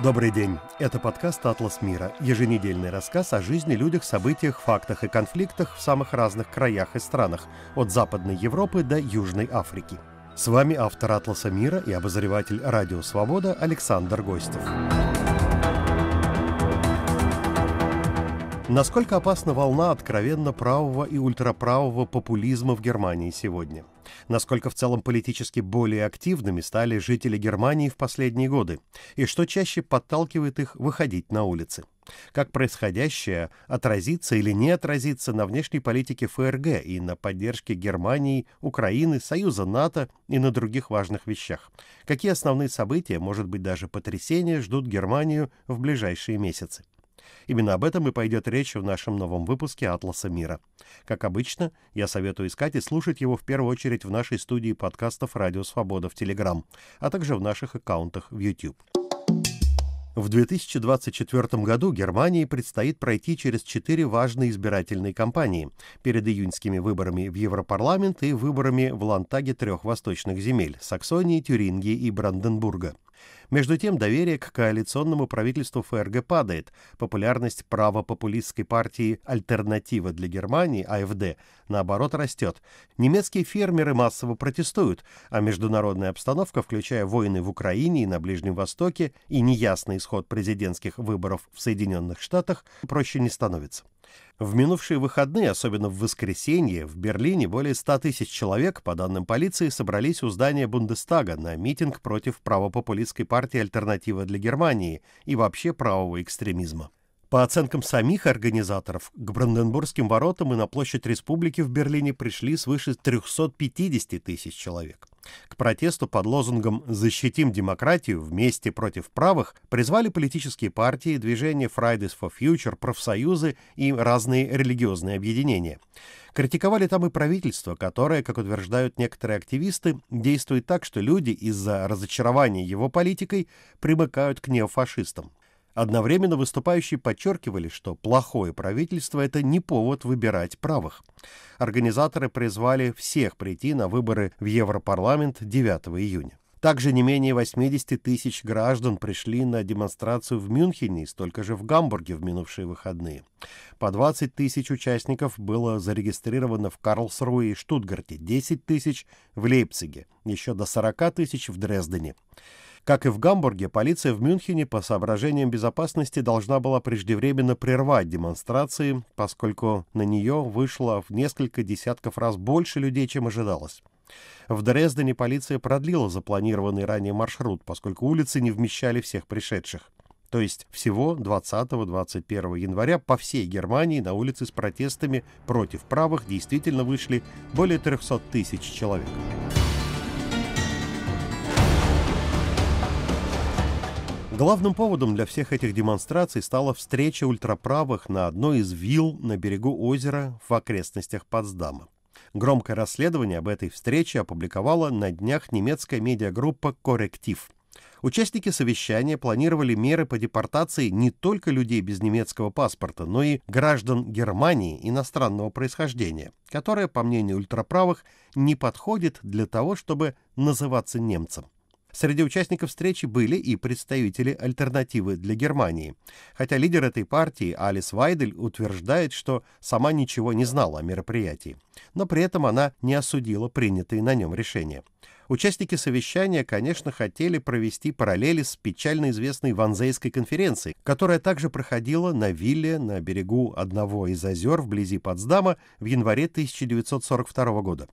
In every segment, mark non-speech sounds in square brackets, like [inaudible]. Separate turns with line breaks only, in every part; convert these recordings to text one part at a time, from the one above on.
Добрый день. Это подкаст «Атлас мира» – еженедельный рассказ о жизни, людях, событиях, фактах и конфликтах в самых разных краях и странах – от Западной Европы до Южной Африки. С вами автор «Атласа мира» и обозреватель «Радио Свобода» Александр Гостев. Насколько опасна волна откровенно правого и ультраправого популизма в Германии сегодня? Насколько в целом политически более активными стали жители Германии в последние годы? И что чаще подталкивает их выходить на улицы? Как происходящее отразится или не отразится на внешней политике ФРГ и на поддержке Германии, Украины, Союза НАТО и на других важных вещах? Какие основные события, может быть даже потрясения, ждут Германию в ближайшие месяцы? Именно об этом и пойдет речь в нашем новом выпуске «Атласа мира». Как обычно, я советую искать и слушать его в первую очередь в нашей студии подкастов «Радио Свобода» в Телеграм, а также в наших аккаунтах в YouTube. В 2024 году Германии предстоит пройти через четыре важные избирательные кампании перед июньскими выборами в Европарламент и выборами в Лантаге трех восточных земель – Саксонии, Тюрингии и Бранденбурга – между тем, доверие к коалиционному правительству ФРГ падает, популярность правопопулистской партии «Альтернатива для Германии» АФД наоборот растет. Немецкие фермеры массово протестуют, а международная обстановка, включая войны в Украине и на Ближнем Востоке и неясный исход президентских выборов в Соединенных Штатах, проще не становится. В минувшие выходные, особенно в воскресенье, в Берлине более 100 тысяч человек, по данным полиции, собрались у здания Бундестага на митинг против правопопулистской партии «Альтернатива для Германии» и вообще правого экстремизма. По оценкам самих организаторов, к Бранденбургским воротам и на площадь республики в Берлине пришли свыше 350 тысяч человек. К протесту под лозунгом «Защитим демократию вместе против правых» призвали политические партии, движения Fridays for Future, профсоюзы и разные религиозные объединения. Критиковали там и правительство, которое, как утверждают некоторые активисты, действует так, что люди из-за разочарования его политикой примыкают к неофашистам. Одновременно выступающие подчеркивали, что плохое правительство – это не повод выбирать правых. Организаторы призвали всех прийти на выборы в Европарламент 9 июня. Также не менее 80 тысяч граждан пришли на демонстрацию в Мюнхене и столько же в Гамбурге в минувшие выходные. По 20 тысяч участников было зарегистрировано в Карлсруе и Штутгарте, 10 тысяч в Лейпциге, еще до 40 тысяч в Дрездене. Как и в Гамбурге, полиция в Мюнхене по соображениям безопасности должна была преждевременно прервать демонстрации, поскольку на нее вышло в несколько десятков раз больше людей, чем ожидалось. В Дрездене полиция продлила запланированный ранее маршрут, поскольку улицы не вмещали всех пришедших. То есть всего 20-21 января по всей Германии на улицы с протестами против правых действительно вышли более 300 тысяч человек. Главным поводом для всех этих демонстраций стала встреча ультраправых на одной из вилл на берегу озера в окрестностях Потсдама. Громкое расследование об этой встрече опубликовала на днях немецкая медиагруппа «Корректив». Участники совещания планировали меры по депортации не только людей без немецкого паспорта, но и граждан Германии иностранного происхождения, которое, по мнению ультраправых, не подходит для того, чтобы называться немцем. Среди участников встречи были и представители альтернативы для Германии, хотя лидер этой партии Алис Вайдель утверждает, что сама ничего не знала о мероприятии, но при этом она не осудила принятые на нем решения. Участники совещания, конечно, хотели провести параллели с печально известной Ванзейской конференцией, которая также проходила на вилле на берегу одного из озер вблизи Потсдама в январе 1942 года.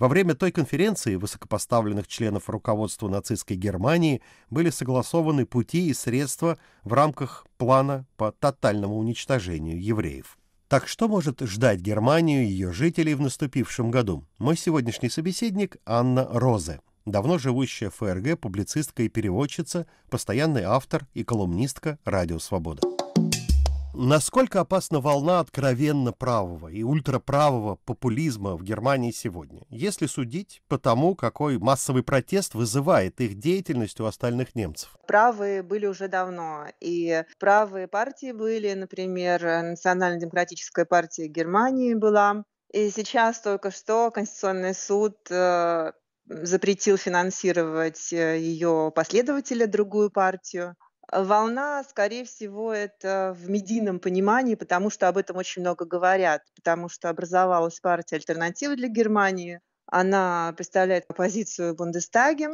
Во время той конференции высокопоставленных членов руководства нацистской Германии были согласованы пути и средства в рамках плана по тотальному уничтожению евреев. Так что может ждать Германию и ее жителей в наступившем году? Мой сегодняшний собеседник Анна Розе, давно живущая в ФРГ публицистка и переводчица, постоянный автор и колумнистка «Радио Свобода». Насколько опасна волна откровенно правого и ультраправого популизма в Германии сегодня, если судить по тому, какой массовый протест вызывает их деятельность у остальных немцев?
Правые были уже давно, и правые партии были, например, Национально-демократическая партия Германии была, и сейчас только что Конституционный суд э, запретил финансировать э, ее последователя, другую партию. Волна, скорее всего, это в медийном понимании, потому что об этом очень много говорят, потому что образовалась партия «Альтернатива для Германии», она представляет оппозицию в Бундестаге,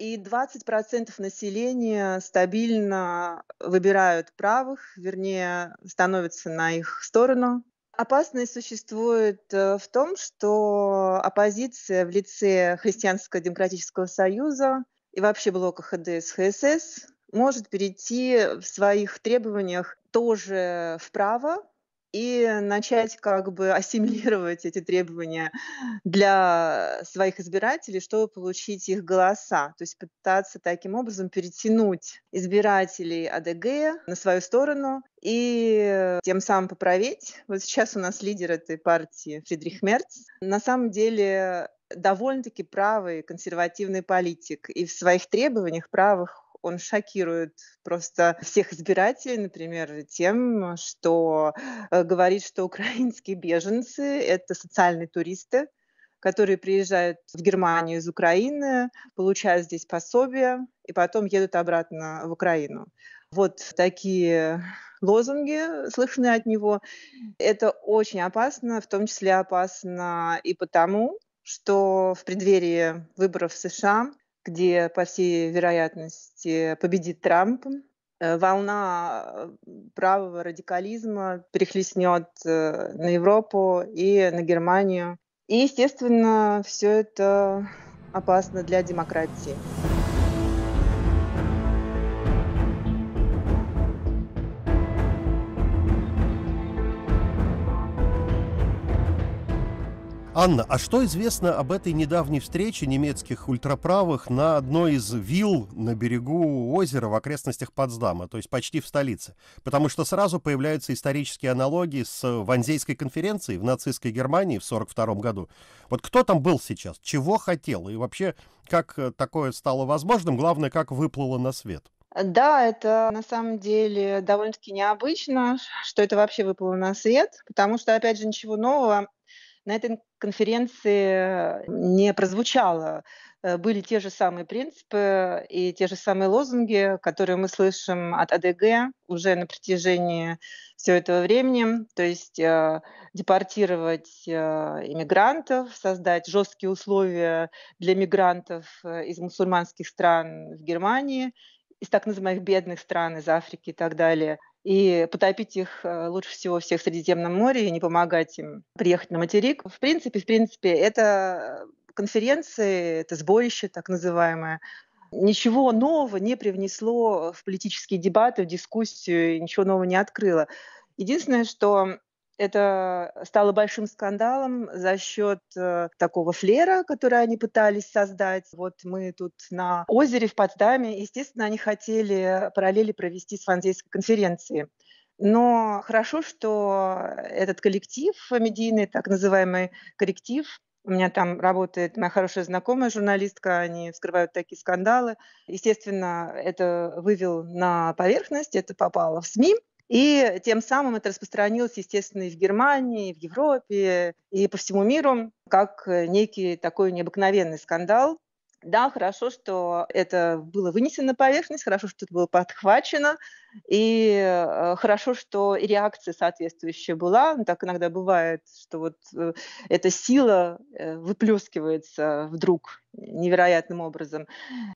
и 20% населения стабильно выбирают правых, вернее, становятся на их сторону. Опасность существует э, в том, что оппозиция в лице Христианского демократического союза и вообще блока ХДС-ХСС может перейти в своих требованиях тоже вправо и начать как бы ассимилировать эти требования для своих избирателей, чтобы получить их голоса. То есть пытаться таким образом перетянуть избирателей АДГ на свою сторону и тем самым поправить. Вот сейчас у нас лидер этой партии Фридрих Мерц. На самом деле довольно-таки правый консервативный политик и в своих требованиях правых он шокирует просто всех избирателей, например, тем, что э, говорит, что украинские беженцы — это социальные туристы, которые приезжают в Германию из Украины, получают здесь пособие и потом едут обратно в Украину. Вот такие лозунги слышны от него. Это очень опасно, в том числе опасно и потому, что в преддверии выборов в США где, по всей вероятности, победит Трамп. Э, волна э, правого радикализма перехлестнет э, на Европу и на Германию. И, естественно, все это опасно для демократии.
Анна, а что известно об этой недавней встрече немецких ультраправых на одной из вилл на берегу озера в окрестностях Потсдама, то есть почти в столице? Потому что сразу появляются исторические аналогии с э, Ванзейской конференцией в нацистской Германии в 1942 году. Вот кто там был сейчас, чего хотел и вообще как э, такое стало возможным, главное, как выплыло на свет?
Да, это на самом деле довольно-таки необычно, что это вообще выпало на свет, потому что, опять же, ничего нового на этой конференции не прозвучало. Э, были те же самые принципы и те же самые лозунги, которые мы слышим от АДГ уже на протяжении всего этого времени. То есть э, депортировать э, иммигрантов, создать жесткие условия для мигрантов э, из мусульманских стран в Германии, из так называемых бедных стран, из Африки и так далее – и потопить их э, лучше всего всех в Средиземном море и не помогать им приехать на материк. В принципе, в принципе, это конференции, это сборище так называемое, ничего нового не привнесло в политические дебаты, в дискуссию, ничего нового не открыло. Единственное, что это стало большим скандалом за счет э, такого флера, который они пытались создать. Вот мы тут на озере в Потсдаме, естественно, они хотели параллели провести с Ванзейской конференцией. Но хорошо, что этот коллектив медийный, так называемый коллектив, у меня там работает моя хорошая знакомая журналистка, они вскрывают такие скандалы. Естественно, это вывел на поверхность, это попало в СМИ. И тем самым это распространилось, естественно, и в Германии, и в Европе, и по всему миру, как э, некий такой необыкновенный скандал. Да, хорошо, что это было вынесено на поверхность, хорошо, что это было подхвачено, и э, хорошо, что реакция соответствующая была. Ну, так иногда бывает, что вот э, эта сила э, выплескивается вдруг невероятным образом.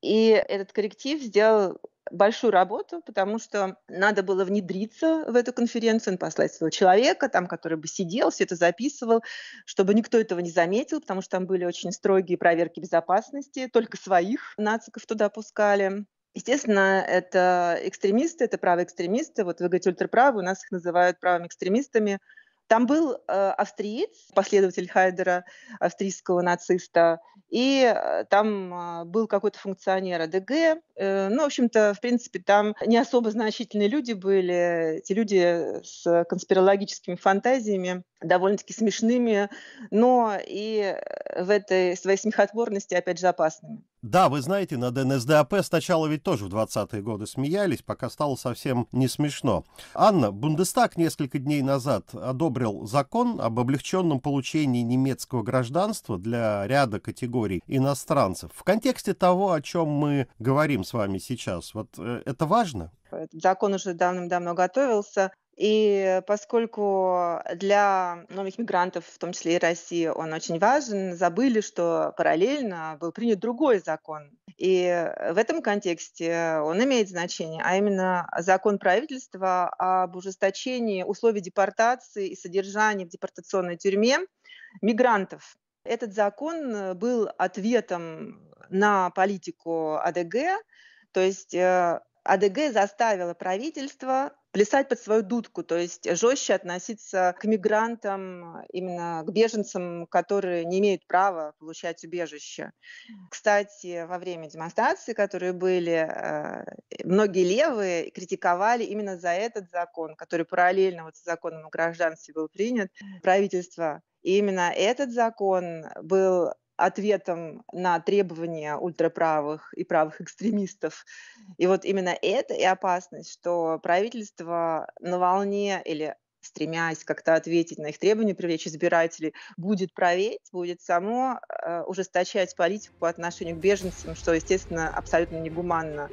И этот корректив сделал большую работу, потому что надо было внедриться в эту конференцию, послать своего человека, там, который бы сидел, все это записывал, чтобы никто этого не заметил, потому что там были очень строгие проверки безопасности, только своих нациков туда пускали. Естественно, это экстремисты, это правые экстремисты. Вот вы говорите ультраправы, у нас их называют правыми экстремистами. Там был э, австриец, последователь Хайдера, австрийского нациста, и э, там э, был какой-то функционер АДГ. Э, ну, в общем-то, в принципе, там не особо значительные люди были, те люди с конспирологическими фантазиями, довольно-таки смешными, но и э, в этой своей смехотворности, опять же, опасными.
Да, вы знаете, над НСДАП сначала ведь тоже в 20-е годы смеялись, пока стало совсем не смешно. Анна, Бундестаг несколько дней назад одобрил закон об облегченном получении немецкого гражданства для ряда категорий иностранцев. В контексте того, о чем мы говорим с вами сейчас, вот э, это важно?
Этот закон уже давным-давно готовился. И поскольку для новых мигрантов, в том числе и России, он очень важен, забыли, что параллельно был принят другой закон. И в этом контексте он имеет значение, а именно закон правительства об ужесточении условий депортации и содержания в депортационной тюрьме мигрантов. Этот закон был ответом на политику АДГ, то есть э, АДГ заставила правительство плясать под свою дудку, то есть жестче относиться к мигрантам, именно к беженцам, которые не имеют права получать убежище. Кстати, во время демонстраций, которые были, а, э, многие левые критиковали именно за этот закон, который параллельно вот с законом о гражданстве был принят правительство. И именно этот закон был ответом на требования ультраправых и правых экстремистов. И вот именно это и опасность, что правительство на волне или стремясь как-то ответить на их требования, привлечь избирателей, будет проверить, будет само э, ужесточать политику по отношению к беженцам, что, естественно, абсолютно негуманно.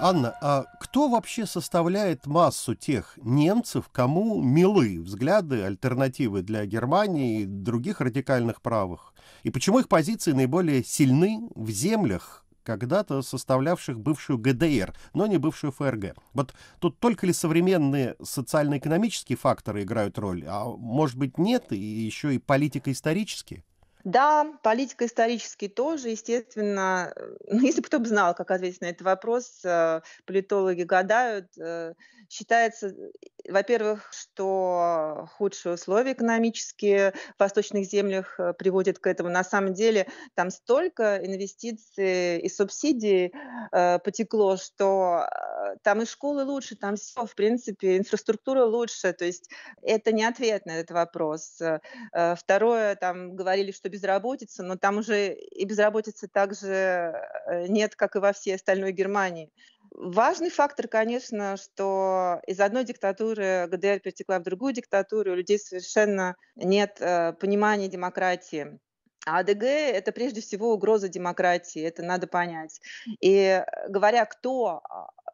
Анна, а кто вообще составляет массу тех немцев, кому милы взгляды, альтернативы для Германии и других радикальных правых? И почему их позиции наиболее сильны в землях, когда-то составлявших бывшую ГДР, но не бывшую ФРГ. Вот тут только ли современные социально-экономические факторы играют роль, а может быть нет, и еще и политика исторические?
Да, политика исторически тоже, естественно. Э, ну, если бы кто бы знал, как ответить на этот вопрос, э, политологи гадают. Э, считается, во-первых, что худшие условия экономические в восточных землях приводят к этому. На самом деле там столько инвестиций и субсидий потекло, что там и школы лучше, там все, в принципе, инфраструктура лучше. То есть это не ответ на этот вопрос. Второе, там говорили, что что безработица, но там уже и безработицы также э, нет, как и во всей остальной Германии. Важный фактор, конечно, что из одной диктатуры ГДР перетекла в другую диктатуру, у людей совершенно нет э, понимания демократии. А АДГ — это прежде всего угроза демократии, это надо понять. И говоря, кто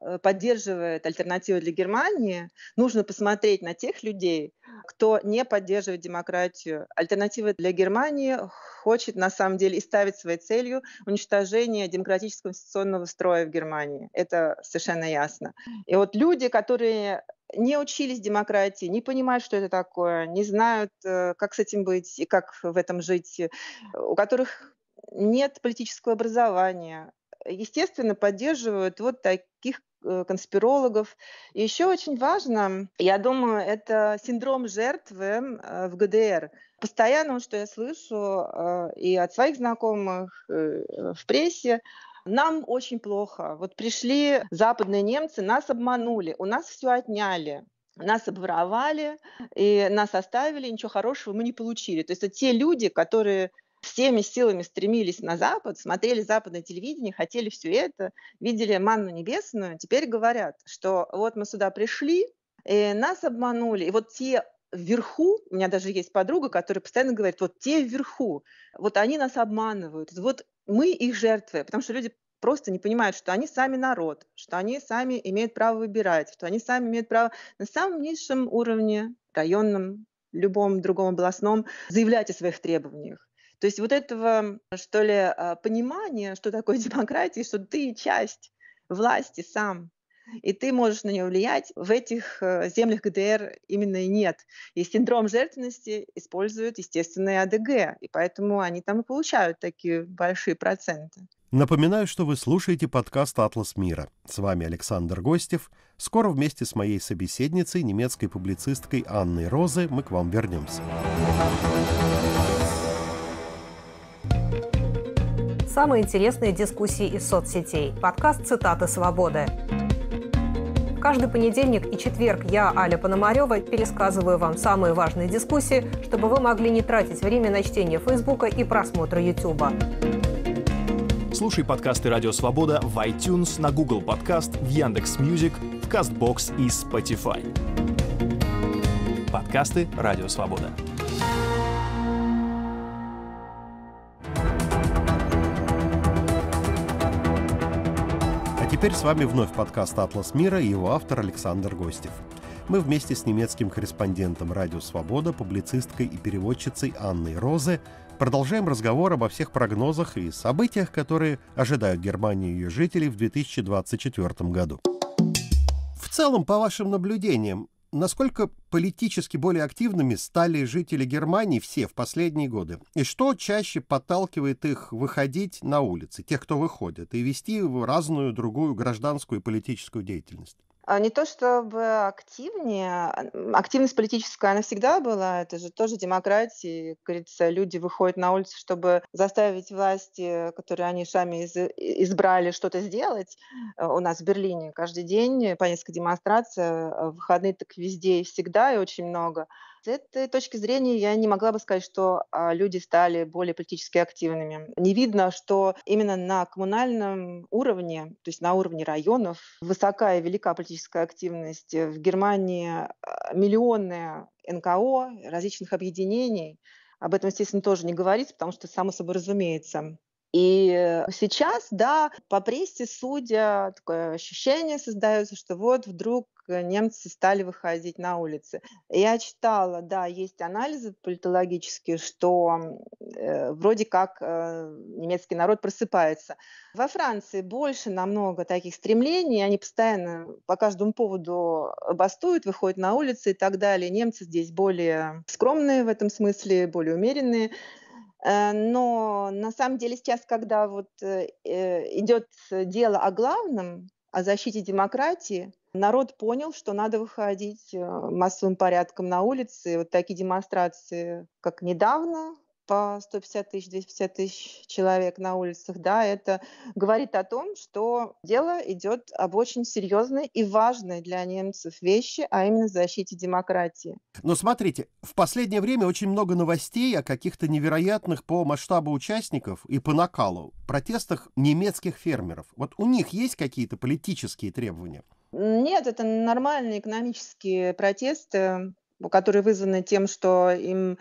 а, поддерживает альтернативу для Германии, нужно посмотреть на тех людей, кто не поддерживает демократию. Альтернатива для Германии хочет на самом деле и ставит своей целью уничтожение демократического конституционного строя в Германии. Это совершенно ясно. И вот люди, которые не учились демократии, не понимают, что это такое, не знают, э, как с этим быть и как в этом жить, э, у которых нет политического образования, естественно, поддерживают вот таких э, конспирологов. И еще очень важно, я думаю, это синдром жертвы в ГДР. Постоянно, что я слышу и от своих знакомых, в прессе, нам очень плохо. Вот пришли западные немцы, нас обманули, у нас все отняли нас обворовали, и нас оставили, ничего хорошего мы не получили. То есть это те люди, которые всеми силами стремились на Запад, смотрели западное телевидение, хотели все это, видели манну небесную, теперь говорят, что вот мы сюда пришли, и э, нас обманули. И вот те вверху, у меня даже есть подруга, которая постоянно говорит, вот те вверху, вот они нас обманывают, вот мы их жертвы, потому что люди просто не понимают, что они сами народ, что они сами имеют право выбирать, что они сами имеют право на самом низшем уровне, районном, любом другом областном, заявлять о своих требованиях. То есть вот этого, что ли, э, понимания, что такое [laughs] демократия, что ты часть власти сам, и ты можешь на нее влиять. В этих э, землях ГДР именно и нет. И синдром жертвенности используют естественные АДГ, и поэтому они там и получают такие большие проценты.
Напоминаю, что вы слушаете подкаст «Атлас мира». С вами Александр Гостев. Скоро вместе с моей собеседницей, немецкой публицисткой Анной Розе мы к вам вернемся.
Самые интересные дискуссии из соцсетей. Подкаст «Цитаты свободы». Каждый понедельник и четверг я, Аля Пономарева, пересказываю вам самые важные дискуссии, чтобы вы могли не тратить время на чтение Фейсбука и просмотра Ютуба.
Слушай подкасты «Радио Свобода» в iTunes, на Google Подкаст, в Яндекс Мьюзик, в Кастбокс и Spotify. Подкасты «Радио Свобода». теперь с вами вновь подкаст «Атлас мира» и его автор Александр Гостев. Мы вместе с немецким корреспондентом «Радио Свобода», публицисткой и переводчицей Анной Розе продолжаем разговор обо всех прогнозах и событиях, которые ожидают Германию и ее жителей в 2024 году. В целом, по вашим наблюдениям, насколько политически более активными стали жители Германии все в последние годы, и что чаще подталкивает их выходить на улицы, тех, кто выходит, и вести разную другую гражданскую и политическую деятельность?
А, не то чтобы активнее, а, активность политическая, она всегда была, это же тоже демократия, как говорится, люди выходят на улицу, чтобы заставить власти, э, которые они сами из, э, избрали, что-то сделать. Э, у нас в Берлине каждый день по несколько демонстраций, выходные так везде и всегда, и очень много. С этой точки зрения я не могла бы сказать, что а, люди стали более политически активными. Не видно, что именно на коммунальном уровне, то есть на уровне районов, высокая и велика политическая активность. В Германии а, миллионы НКО, различных объединений. Об этом, естественно, тоже не говорится, потому что само собой разумеется. И сейчас, да, по прессе, судя, такое ощущение создается, что вот вдруг Э, немцы стали выходить на улицы. Я читала, да, есть анализы политологические, что э, вроде как э, немецкий народ просыпается. Во Франции больше намного таких стремлений, они постоянно по каждому поводу бастуют, выходят на улицы и так далее. Немцы здесь более скромные в этом смысле, более умеренные. Э, но на самом деле сейчас, когда вот э, идет дело о главном, о защите демократии, Народ понял, что надо выходить э, массовым порядком на улицы. вот такие демонстрации, как недавно, по 150 тысяч, 250 тысяч человек на улицах, да, это говорит о том, что дело идет об очень серьезной и важной для немцев вещи, а именно защите демократии.
Но смотрите, в последнее время очень много новостей о каких-то невероятных по масштабу участников и по накалу протестах немецких фермеров. Вот у них есть какие-то политические требования?
Нет, это нормальные экономические протесты, э, которые вызваны тем, что им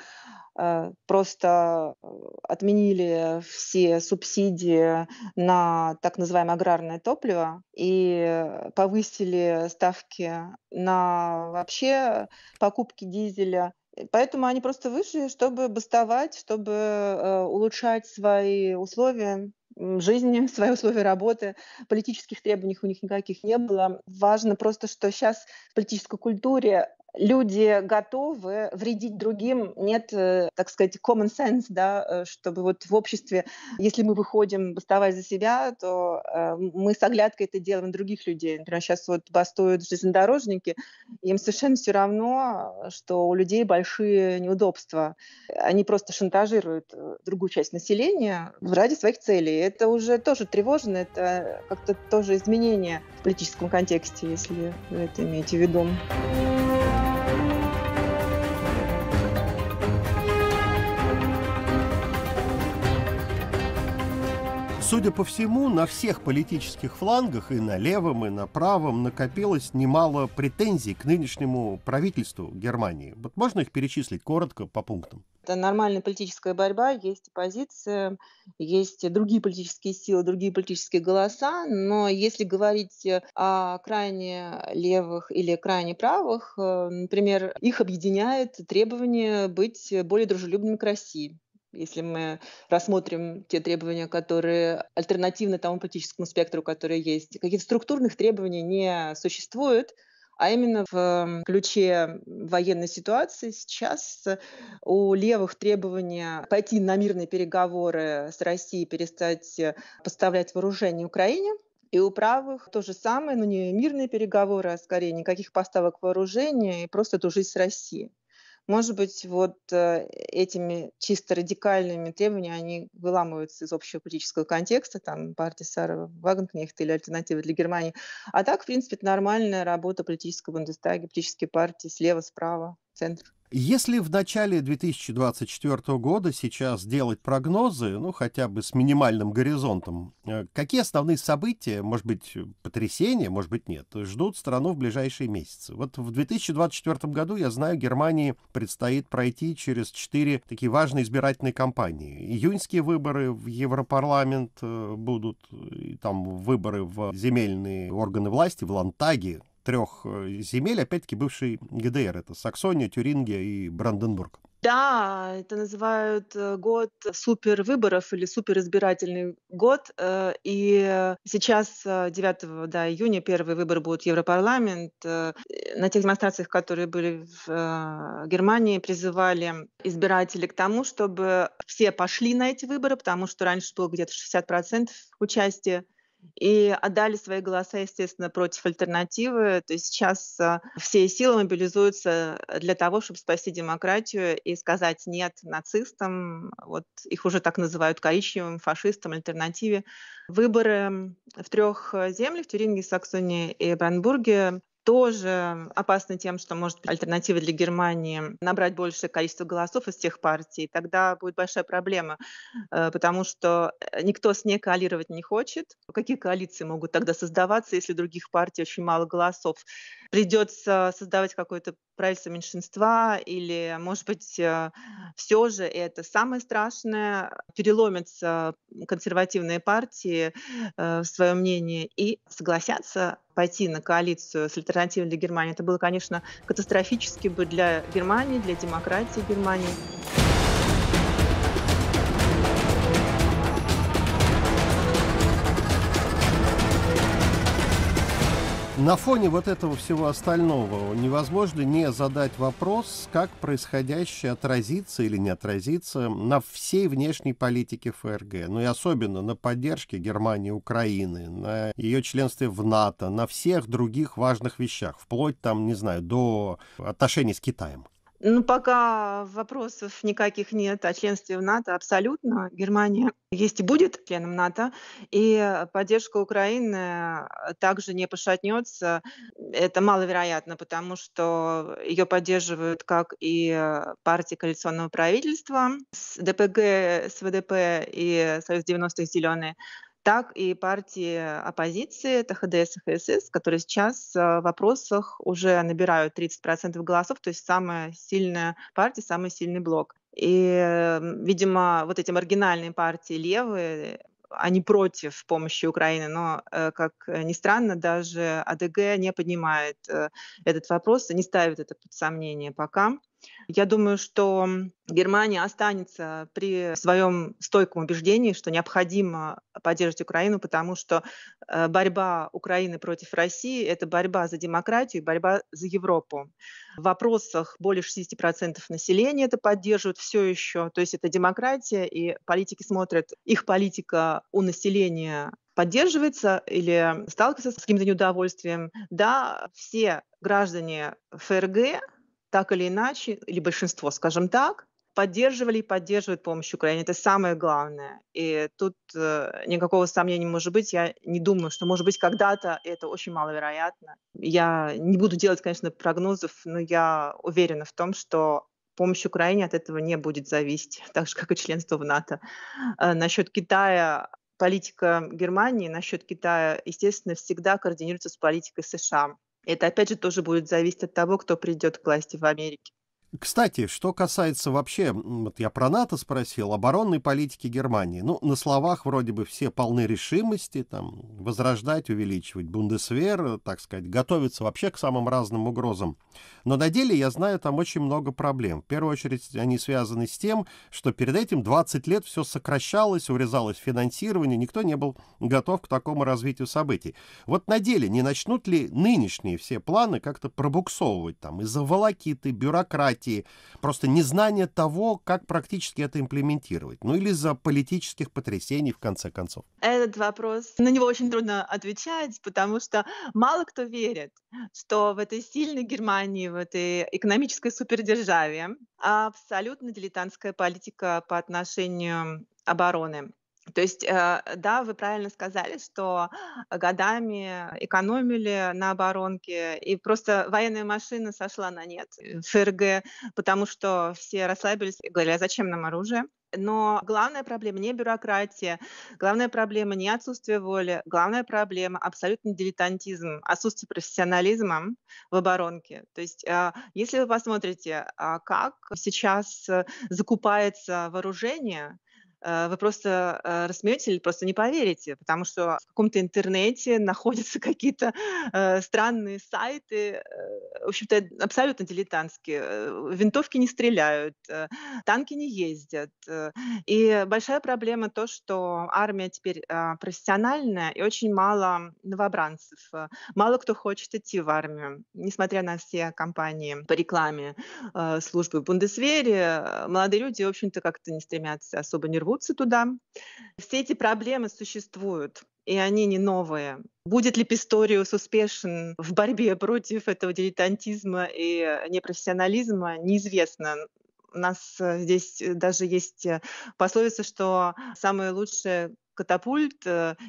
э, просто э, отменили все субсидии на так называемое аграрное топливо и повысили ставки на вообще покупки дизеля. Поэтому они просто вышли, чтобы бастовать, чтобы улучшать свои условия жизни, [laughs] свои условия работы, политических требований у них никаких не было. Важно просто, что сейчас в политической культуре люди готовы вредить другим, нет, э, так сказать, common sense, да, э, чтобы вот в обществе, если мы выходим бастовать за себя, то э, мы с оглядкой это делаем других людей. Например, сейчас вот бастуют железнодорожники, им совершенно все равно, что у людей большие неудобства. Они просто шантажируют другую часть населения ради своих целей. Это уже тоже тревожно, это как-то тоже изменение в политическом контексте, если вы это имеете в виду. Thank you
Судя по всему, на всех политических флангах и на левом, и на правом накопилось немало претензий к нынешнему правительству Германии. Вот можно их перечислить коротко по пунктам?
Это нормальная политическая борьба, есть оппозиция, есть другие политические силы, другие политические голоса, но если говорить э, о крайне левых или крайне правых, э, например, их объединяет требование быть более дружелюбными к России если мы рассмотрим те требования, которые альтернативны тому политическому спектру, который есть, каких-то структурных требований не существует, а именно в ключе военной ситуации сейчас у левых требования пойти на мирные переговоры с Россией, перестать поставлять вооружение Украине, и у правых то же самое, но не мирные переговоры, а скорее никаких поставок вооружения и просто дружить с Россией. Может быть, вот э, этими чисто радикальными требованиями они выламываются из общего политического контекста, там, партия Сара Вагенкнехт или альтернатива для Германии. А так, в принципе, это нормальная работа политического Бундестага, политические партии слева, справа, центр.
Если в начале 2024 года сейчас делать прогнозы, ну хотя бы с минимальным горизонтом, э, какие основные события, может быть, потрясения, может быть, нет, ждут страну в ближайшие месяцы? Вот в 2024 году, я знаю, Германии предстоит пройти через четыре такие важные избирательные кампании. Июньские выборы в Европарламент э, будут, там выборы в земельные органы власти, в Лантаге, трех э, земель, опять-таки бывший ГДР. Это Саксония, Тюрингия и Бранденбург.
Да, это называют э, год супервыборов или суперизбирательный год. Э, и сейчас 9 да, июня первый выбор будет в Европарламент. На тех демонстрациях, которые были в Германии, призывали избирателей к тому, чтобы все пошли на эти выборы, потому что раньше было где-то 60% участия и отдали свои голоса, естественно, против альтернативы. То есть сейчас э, все силы мобилизуются э, для того, чтобы спасти демократию и сказать «нет» нацистам, вот их уже так называют коричневым, фашистам, альтернативе. Выборы в трех э, землях, Тюрингии, Саксонии и Брандбурге тоже опасно тем, что может альтернатива для Германии набрать большее количество голосов из тех партий. Тогда будет большая проблема, э, потому что э, никто с ней коалировать не хочет. Какие коалиции могут тогда создаваться, если других партий очень мало голосов? Придется создавать какое-то правительство меньшинства или, может быть, э, все же это самое страшное, переломятся консервативные партии в своем мнении и согласятся пойти на коалицию с альтернативой для Германии, это было, конечно, катастрофически бы для Германии, для демократии Германии.
На фоне вот этого всего остального невозможно не задать вопрос, как происходящее отразится или не отразится на всей внешней политике ФРГ, ну и особенно на поддержке Германии Украины, на ее членстве в НАТО, на всех других важных вещах, вплоть там, не знаю, до отношений с Китаем.
Ну, пока вопросов никаких нет о членстве в НАТО абсолютно. Германия есть и будет членом НАТО, и поддержка Украины также не пошатнется. Это маловероятно, потому что ее поддерживают как и партии коалиционного правительства с ДПГ, СВДП и Союз 90-х «Зеленые», так и партии оппозиции, это ХДС и ХСС, которые сейчас э, в вопросах уже набирают 30% голосов, то есть самая сильная партия, самый сильный блок. И, э, видимо, вот эти маргинальные партии левые, они против помощи Украины, но, э, как ни странно, даже АДГ не поднимает этот вопрос, не ставит это под сомнение пока. Я думаю, что Германия останется при своем стойком убеждении, что необходимо поддерживать Украину, потому что э, борьба Украины против России — это борьба за демократию, борьба за Европу. В вопросах более 60% населения это поддерживают все еще. То есть это демократия, и политики смотрят, их политика у населения поддерживается или сталкивается с каким-то неудовольствием. Да, все граждане ФРГ так или иначе, или большинство, скажем так, поддерживали и поддерживают помощь Украине. Это самое главное. И тут э, никакого сомнения не может быть. Я не думаю, что, может быть, когда-то это очень маловероятно. Я не буду делать, конечно, прогнозов, но я уверена в том, что помощь Украине от этого не будет зависеть, [laughs] так же, как и членство в НАТО. Э, насчет Китая политика Германии насчет Китая, естественно, всегда координируется с политикой США. Это опять же тоже будет зависеть от того, кто придет к власти в Америке.
Кстати, что касается вообще, вот я про НАТО спросил, оборонной политики Германии. Ну, на словах вроде бы все полны решимости, там, возрождать, увеличивать бундесвер, так сказать, готовиться вообще к самым разным угрозам. Но на деле, я знаю, там очень много проблем. В первую очередь, они связаны с тем, что перед этим 20 лет все сокращалось, урезалось финансирование, никто не был готов к такому развитию событий. Вот на деле, не начнут ли нынешние все планы как-то пробуксовывать там из-за волокиты, бюрократии, партии, просто незнание того, как практически это имплементировать, ну или за политических потрясений в конце концов?
Этот вопрос, на него очень трудно отвечать, потому что мало кто верит, что в этой сильной Германии, в этой экономической супердержаве абсолютно дилетантская политика по отношению обороны. То есть, э, да, вы правильно сказали, что годами экономили на оборонке, и просто военная машина сошла на нет э, ФРГ, потому что все расслабились и говорили, а зачем нам оружие? Но главная проблема не бюрократия, главная проблема не отсутствие воли, главная проблема абсолютно дилетантизм, отсутствие профессионализма в оборонке. То есть, э, если вы посмотрите, а как сейчас закупается вооружение, Э, вы просто э, рассмеете или просто не поверите, потому что в каком-то интернете [laughs] находятся какие-то э, странные сайты, в общем-то, абсолютно дилетантские. Винтовки не стреляют, танки не ездят. И большая проблема то, что армия теперь профессиональная и очень мало новобранцев. Мало кто хочет идти в армию, несмотря на все кампании по рекламе службы в Бундесвере. Молодые люди, в общем-то, как-то не стремятся особо нерву рвутся туда. Все эти проблемы существуют и они не новые. Будет ли Писториус успешен в борьбе против этого дилетантизма и непрофессионализма, неизвестно. У нас э, здесь э, даже есть э, пословица, что самое лучшее катапульт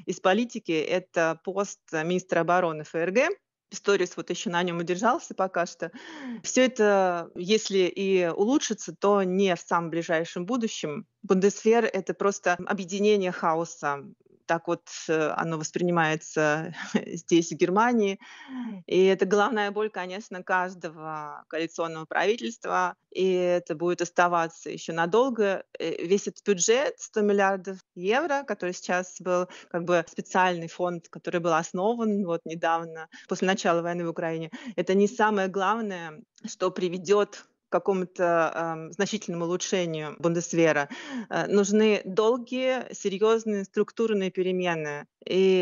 из политики — это пост министра обороны ФРГ. Сторис вот еще на нем удержался пока что. Все это, если и улучшится, то не в самом ближайшем будущем. Бундесфер — это просто объединение хаоса, так вот э, оно воспринимается [laughs] здесь, в Германии. И это главная боль, конечно, каждого коалиционного правительства. И это будет оставаться еще надолго. Э, весь этот бюджет 100 миллиардов евро, который сейчас был как бы специальный фонд, который был основан вот недавно, после начала войны в Украине, это не самое главное, что приведет какому-то э, значительному улучшению Бундесвера, э, нужны долгие, серьезные структурные перемены. И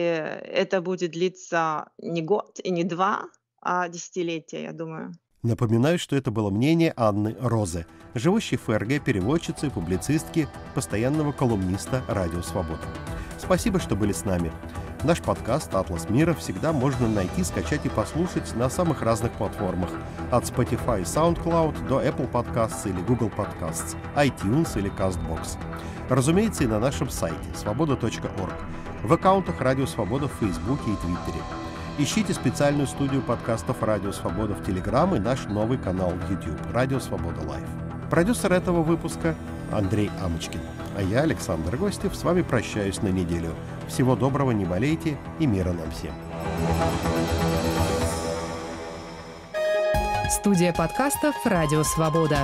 это будет длиться не год и не два, а десятилетия, я думаю.
Напоминаю, что это было мнение Анны Розы, живущей в ФРГ переводчицы публицистки, постоянного колумниста «Радио Свобода». Спасибо, что были с нами. Наш подкаст «Атлас мира» всегда можно найти, скачать и послушать на самых разных платформах. От Spotify SoundCloud до Apple Podcasts или Google Podcasts, iTunes или CastBox. Разумеется, и на нашем сайте свобода.орг, в аккаунтах «Радио Свобода» в Фейсбуке и Твиттере. Ищите специальную студию подкастов «Радио Свобода» в Телеграм и наш новый канал в YouTube «Радио Свобода Лайв». Продюсер этого выпуска Андрей Амочкин а я, Александр Гостев, с вами прощаюсь на неделю. Всего доброго, не болейте и мира нам всем.
Студия подкастов «Радио Свобода».